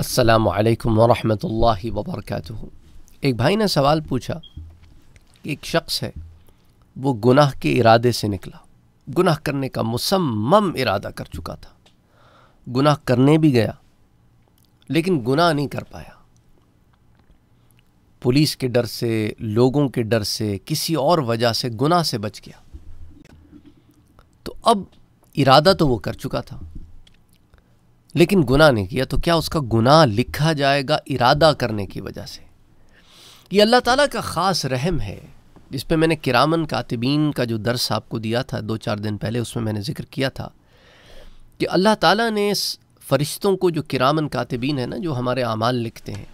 असलकम वरहमल वबरक एक भाई ने सवाल पूछा कि एक शख्स है वो गुनाह के इरादे से निकला गुनाह करने का मुसम्म इरादा कर चुका था गुनाह करने भी गया लेकिन गुनाह नहीं कर पाया पुलिस के डर से लोगों के डर से किसी और वजह से गुनाह से बच गया तो अब इरादा तो वो कर चुका था लेकिन गुनाह नहीं किया तो क्या उसका गुनाह लिखा जाएगा इरादा करने की वजह से ये अल्लाह ताला का ख़ास रहम है जिस पे मैंने किरामन कातिबीन का जो दर्स आपको दिया था दो चार दिन पहले उसमें मैंने ज़िक्र किया था कि अल्लाह ताला ने फ़रिश्तों को जो किरामन कातिबीन है ना जो हमारे अमाल लिखते हैं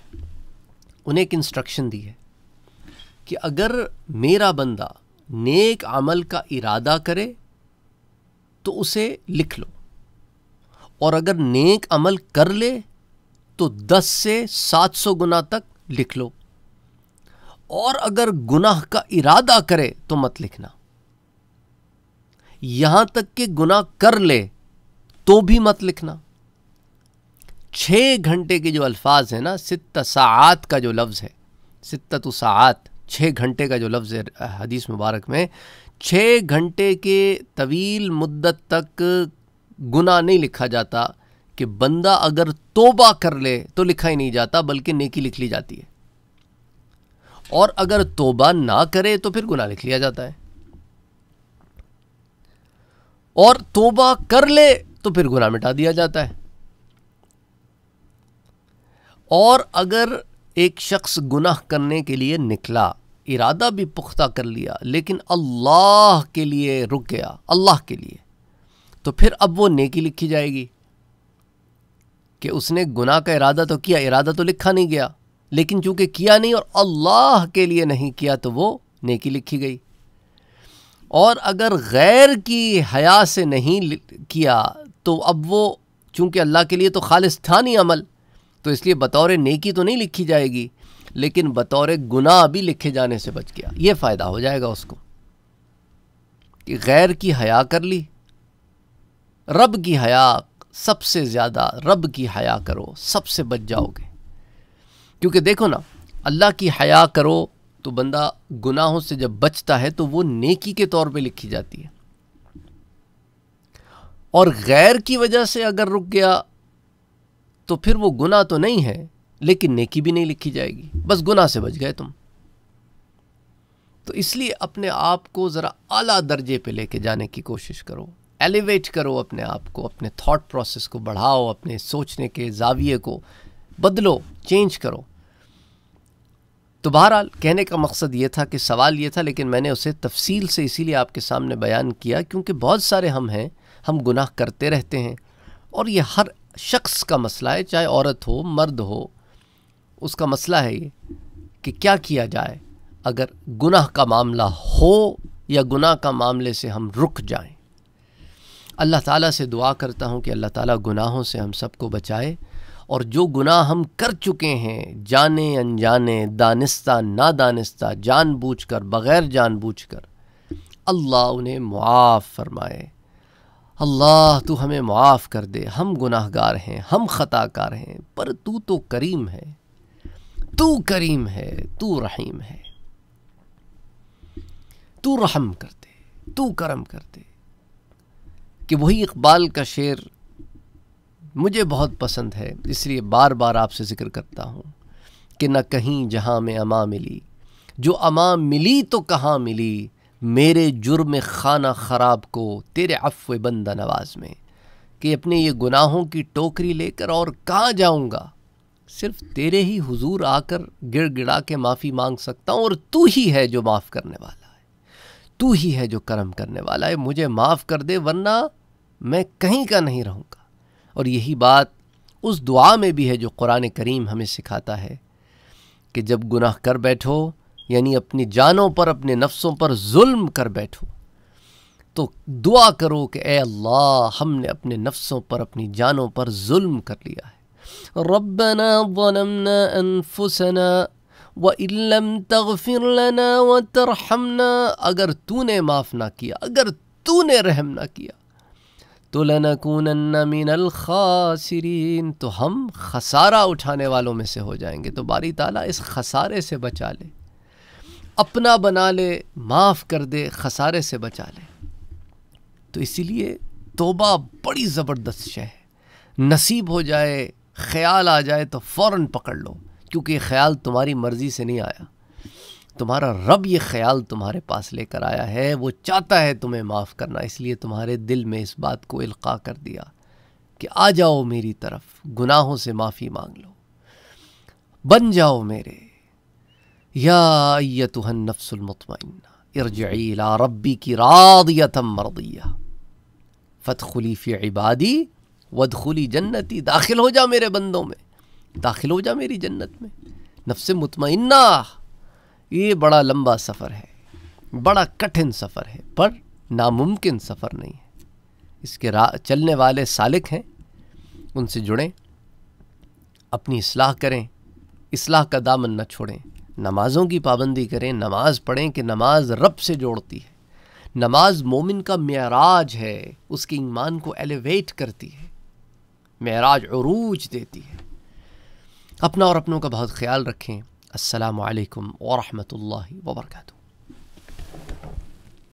उन्हें एक इंस्ट्रक्शन दी है कि अगर मेरा बंदा नेक अमल का इरादा करे तो उसे लिख लो और अगर नेक अमल कर ले तो 10 से 700 गुना तक लिख लो और अगर गुनाह का इरादा करे तो मत लिखना यहां तक कि गुनाह कर ले तो भी मत लिखना छः घंटे के जो अल्फाज हैं ना सित सात का जो लफ्ज़ है सित्त सात छः घंटे का जो लफ्ज़ है हदीस मुबारक में छः घंटे के तवील मुद्दत तक गुना नहीं लिखा जाता कि बंदा अगर तोबा कर ले तो लिखा ही नहीं जाता बल्कि नेकी लिख ली जाती है और अगर तोबा ना करे तो फिर गुना लिख लिया जाता है और तोबा कर ले तो फिर गुना मिटा दिया जाता है और अगर एक शख्स गुनाह करने के लिए निकला इरादा भी पुख्ता कर लिया लेकिन अल्लाह के लिए रुक गया अल्लाह के लिए तो फिर अब वो नेकी लिखी जाएगी कि उसने गुनाह का इरादा तो किया इरादा तो लिखा नहीं गया लेकिन चूंकि किया नहीं और अल्लाह के लिए नहीं किया तो वो नेकी लिखी गई और अगर गैर की हया से नहीं किया तो अब वो चूंकि अल्लाह के लिए तो खालिस था नहीं अमल तो इसलिए बतौर नेकी तो नहीं लिखी जाएगी लेकिन बतौर गुनाह भी लिखे जाने से बच गया ये फ़ायदा हो जाएगा उसको कि गैर की हया कर ली रब की हया सबसे ज़्यादा रब की हया करो सबसे बच जाओगे क्योंकि देखो ना अल्लाह की हया करो तो बंदा गुनाहों से जब बचता है तो वो नेकी के तौर पे लिखी जाती है और गैर की वजह से अगर रुक गया तो फिर वो गुनाह तो नहीं है लेकिन नेकी भी नहीं लिखी जाएगी बस गुनाह से बच गए तुम तो इसलिए अपने आप को ज़रा आला दर्जे पे लेके जाने की कोशिश करो एलिवेट करो अपने आप को अपने थॉट प्रोसेस को बढ़ाओ अपने सोचने के जाविये को बदलो चेंज करो तो बहरहाल कहने का मकसद ये था कि सवाल ये था लेकिन मैंने उसे तफसील से इसीलिए आपके सामने बयान किया क्योंकि बहुत सारे हम हैं हम गुनाह करते रहते हैं और ये हर शख्स का मसला है चाहे औरत हो मर्द हो उसका मसला है ये कि क्या किया जाए अगर गुनाह का मामला हो या गुनाह का मामले से हम रुक जाएं अल्लाह ताला से दुआ करता हूँ कि अल्लाह ताला गुनाहों से हम सबको बचाए और जो गुनाह हम कर चुके हैं जाने अनजाने दानिस्ता ना दानिस्ता बूझ कर बग़ैर जानबूझ कर अल्लाह उन्हें मुआफ़ फरमाए अल्लाह तू हमें मुआफ़ कर दे हम गुनाहगार हैं हम ख़ताकार हैं पर तू तो करीम है तू करीम है तू रहीम है तू रहम कर दे तू करम कर दे कि वही इकबाल का शेर मुझे बहुत पसंद है इसलिए बार बार आपसे ज़िक्र करता हूँ कि न कहीं जहाँ में अमां मिली जो अमां मिली तो कहाँ मिली मेरे जुर्म खाना ख़राब को तेरे अफ़ बंदा नवाज में कि अपने ये गुनाहों की टोकरी लेकर और कहाँ जाऊँगा सिर्फ तेरे ही हुजूर आकर गिड़ गिड़ा के माफ़ी मांग सकता हूँ और तू ही है जो माफ़ करने वाला तू ही है जो कर्म करने वाला है मुझे माफ़ कर दे वरना मैं कहीं का नहीं रहूँगा और यही बात उस दुआ में भी है जो कुरान करीम हमें सिखाता है कि जब गुनाह कर बैठो यानी अपनी जानों पर अपने नफ्सों पर जुल्म कर बैठो तो दुआ करो कि ए अल्लाह हमने अपने नफ्सों पर अपनी जानों पर जुल्म कर लिया है रबना व इलम तगफिर लना व तरहमना अगर तूने माफ़ ना किया अगर तूने रहम ना किया तो लनकून मिनल खासरीन तो हम खसारा उठाने वालों में से हो जाएंगे तो बारी ताला इस खसारे से बचा ले अपना बना ले माफ़ कर दे खसारे से बचा ले तो इसीलिए तोबा बड़ी ज़बरदस्त शह है नसीब हो जाए ख्याल आ जाए तो फ़ौर पकड़ लो क्योंकि ये ख्याल तुम्हारी मर्ज़ी से नहीं आया तुम्हारा रब ये ख्याल तुम्हारे पास लेकर आया है वो चाहता है तुम्हें माफ़ करना इसलिए तुम्हारे दिल में इस बात को इल्का कर दिया कि आ जाओ मेरी तरफ गुनाहों से माफ़ी मांग लो बन जाओ मेरे या तुहन नफ्सुलमतमना इरजला रबी की रादियतम मरदिया फतखुली फ़ी इबादी वदखुली जन्नती दाखिल हो जा मेरे बंदों में दाखिल हो जा मेरी जन्नत में नफ्स मुतमिना ये बड़ा लंबा सफ़र है बड़ा कठिन सफ़र है पर नामुमकिन सफ़र नहीं है इसके रा चलने वाले सालिक हैं उनसे जुड़ें अपनी असलाह करें असलाह का दामन न छोड़ें नमाज़ों की पाबंदी करें नमाज़ पढ़ें कि नमाज रब से जोड़ती है नमाज मोमिन का मराज है उसके ईमान को एलिवेट करती है मराज अरूज देती है अपना और अपनों का बहुत ख्याल रखें असलकम वरहमल वर्का